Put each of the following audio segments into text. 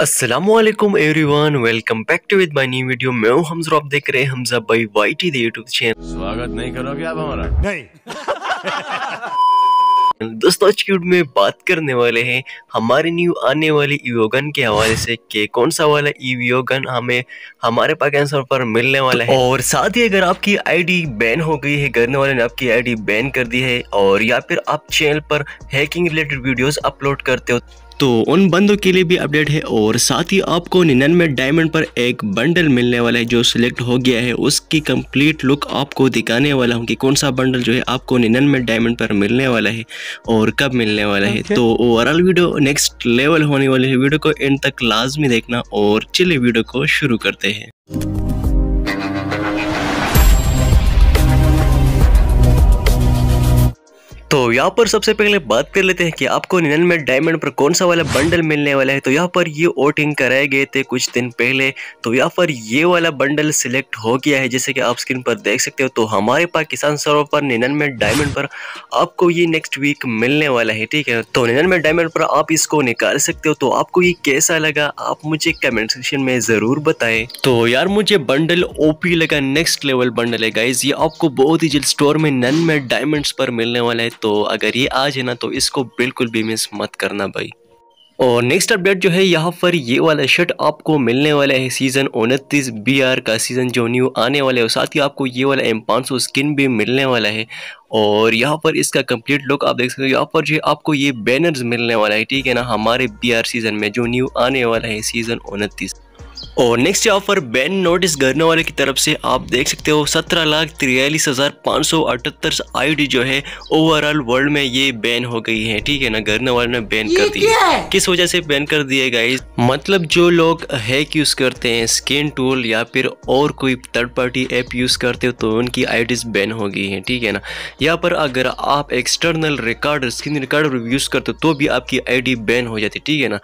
Aslam every one welcome back to with my new video मैं हूं हमजर आप देख रहे हैं हमजा भाई वाईटी द YouTube चैनल स्वागत नहीं करोगे आप हमारा नहीं दोस्तों आज की में बात करने वाले हैं हमारे न्यू आने वाली ईवीओगन e के हवाले से कि कौन सा वाला ईवीओगन e हमें हमारे पाकिस्तान पर मिलने वाला है और साथ ही अगर आपकी आईडी बैन हो गई है करने वाले ने आपकी आईडी बैन कर दी है और या फिर आप चैनल पर हैकिंग रिलेटेड वीडियोस अपलोड करते हो तो उन बंदों के लिए भी अपडेट है और साथ ही आपको निन्यानवे डायमंड पर एक बंडल मिलने वाला है जो सिलेक्ट हो गया है उसकी कंप्लीट लुक आपको दिखाने वाला हूँ कि कौन सा बंडल जो है आपको निन्यानवे डायमंड पर मिलने वाला है और कब मिलने वाला है तो ओवरऑल वीडियो नेक्स्ट लेवल होने वाली है वीडियो को एंड तक लाजमी देखना और चले वीडियो को शुरू करते हैं तो यहाँ पर सबसे पहले बात कर लेते हैं कि आपको निन्यानवे डायमंड पर कौन सा वाला बंडल मिलने वाला है तो यहाँ पर ये वोटिंग कराए गए थे कुछ दिन पहले तो यहाँ पर ये वाला बंडल सिलेक्ट हो गया है जैसे कि आप स्क्रीन पर देख सकते हो तो हमारे किसान सरोवर पर निन्यानवे डायमंड पर आपको ये नेक्स्ट वीक मिलने वाला है ठीक है तो निन्यानवे डायमंड पर आप इसको निकाल सकते हो तो आपको ये कैसा लगा आप मुझे कमेंट सेक्शन में ज़रूर बताए तो यार मुझे बंडल ओपी लगा नेक्स्ट लेवल बंडल है गाइज ये आपको बहुत ही जल्द स्टोर में नन में डायमंड पर मिलने वाला है तो अगर ये आ जाए ना तो इसको बिल्कुल भी मिस मत करना भाई और नेक्स्ट अपडेट जो है यहाँ पर ये वाला शर्ट आपको मिलने वाला है सीज़न उनतीस बी का सीज़न जो न्यू आने वाला है और साथ ही आपको ये वाला एम पाँच सौ स्किन भी मिलने वाला है और यहाँ पर इसका कंप्लीट लुक आप देख सकते हो यहाँ पर जो है आपको ये बैनर्स मिलने वाला है ठीक है ना हमारे बी सीज़न में जो न्यू आने वाला है सीज़न उनतीस और नेक्स्ट यहाँ पर बैन नोटिस करने वाले की तरफ से आप देख सकते हो सत्रह लाख तिरयालीस हज़ार पाँच सौ अठहत्तर डी जो है ओवरऑल वर्ल्ड में ये बैन हो गई है ठीक है ना करने वाले ने बैन कर दी किस वजह से बैन कर दिए गए मतलब जो लोग हैक यूज़ करते हैं स्कैन टूल या फिर और कोई थर्ड पार्टी ऐप यूज़ करते हो तो उनकी आईडीज बैन हो गई है ठीक है ना यहाँ पर अगर आप external record screen record use करते हो तो भी आपकी डी बैन हो जाती है ठीक है ना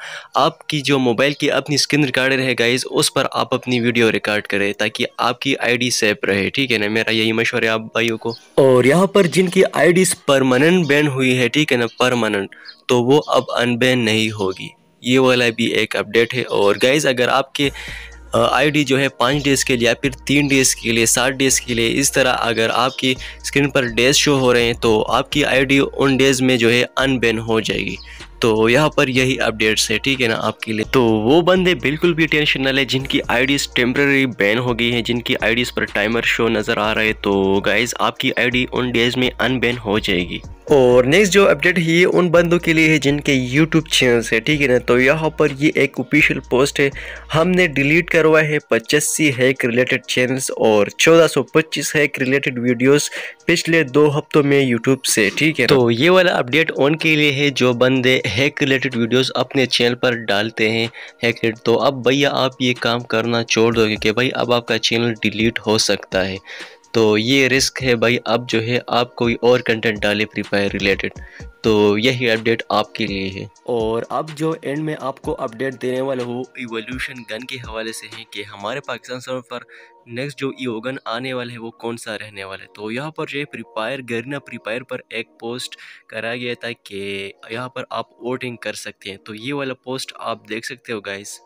आपकी जो मोबाइल की अपनी स्क्रीन रिकॉर्डर है गाइज उस उस पर आप अपनी वीडियो रिकॉर्ड करें ताकि आपकी आईडी सेफ रहे ठीक है ना मेरा यही है आप भाइयों को और यहाँ पर जिनकी आईडी परमानेंट बैन हुई है ठीक है ना परमानेंट तो वो अब अनबैन नहीं होगी ये वाला भी एक अपडेट है और गाइज अगर आपके आईडी जो है पाँच डेज़ के लिए या फिर तीन डेज़ के लिए सात डेज़ के लिए इस तरह अगर आपकी स्क्रीन पर डेज शो हो रहे हैं तो आपकी आईडी उन डेज़ में जो है अनबैन हो जाएगी तो यहाँ पर यही अपडेट्स है ठीक है ना आपके लिए तो वो बंदे बिल्कुल भी टेंशन ना ले जिनकी आईडीज टेम्प्रेरी बैन हो गई है जिनकी आईडीज पर टाइमर शो नज़र आ रहा है तो गाइज आपकी आईडी उन डेज में अनबैन हो जाएगी और नेक्स्ट जो अपडेट है ये उन बंदों के लिए है जिनके यूट्यूब चैनल्स है ठीक है ना तो यहाँ पर ये एक ऑफिशियल पोस्ट है हमने डिलीट करवाए हैं पचासी हैक रिलेटेड चैनल्स और 1425 हैक रिलेटेड वीडियोस पिछले दो हफ्तों में यूट्यूब से ठीक है तो ये वाला अपडेट उनके लिए है जो बंदे हैक रिलेटेड वीडियोस अपने चैनल पर डालते हैं हैक तो अब भैया आप ये काम करना छोड़ दोगे कि भाई अब आपका चैनल डिलीट हो सकता है तो ये रिस्क है भाई अब जो है आप कोई और कंटेंट डालें फ्री फायर रिलेटेड तो यही अपडेट आपके लिए है और अब जो एंड में आपको अपडेट देने वाला हो इवोल्यूशन गन के हवाले से है कि हमारे पाकिस्तान सर्वर पर नेक्स्ट जो ईओ गन आने वाला है वो कौन सा रहने वाला है तो यहाँ पर जो है प्रिपायर फ्री फायर पर एक पोस्ट करा गया था कि यहाँ पर आप वोटिंग कर सकते हैं तो ये वाला पोस्ट आप देख सकते हो गाइस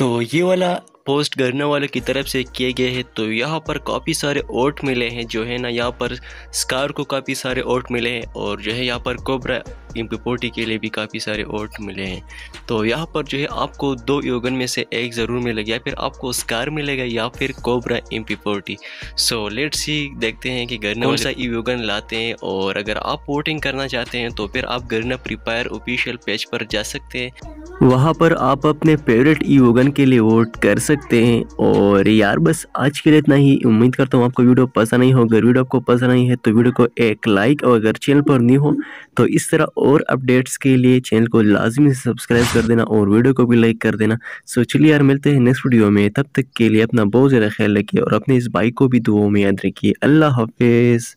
तो ये वाला पोस्ट करने वाले की तरफ से किए गए हैं तो यहाँ पर काफ़ी सारे ओट मिले हैं जो है ना यहाँ पर स्कार को काफ़ी सारे ओट मिले हैं और जो है यहाँ पर कोबरा इम्पोर्टी के लिए भी काफ़ी सारे ओट मिले हैं तो यहाँ पर जो है आपको दो योगन में से एक ज़रूर मिलेगा या फिर आपको स्कार मिलेगा या फिर कोबरा इम्पोर्टी सो लेट्स सी देखते हैं कि गरना वाले सा योगन लाते हैं और अगर आप वोटिंग करना चाहते हैं तो फिर आप गरना प्रिपायर ऑफिशियल पेज पर जा सकते हैं वहाँ पर आप अपने फेवरेट ई वोगन के लिए वोट कर सकते हैं और यार बस आज के लिए इतना ही उम्मीद करता हूँ आपको वीडियो पसंद नहीं हो अगर वीडियो आपको पसंद नहीं है तो वीडियो को एक लाइक और अगर चैनल पर नहीं हो तो इस तरह और अपडेट्स के लिए चैनल को लाजमी से सब्सक्राइब कर देना और वीडियो को भी लाइक कर देना सो चलिए यार मिलते हैं नेक्स्ट वीडियो में तब तक के लिए अपना बहुत ज़्यादा ख्याल रखिए और अपने इस बाइक को भी दुआओं में याद रखिए अल्लाह हाफिज़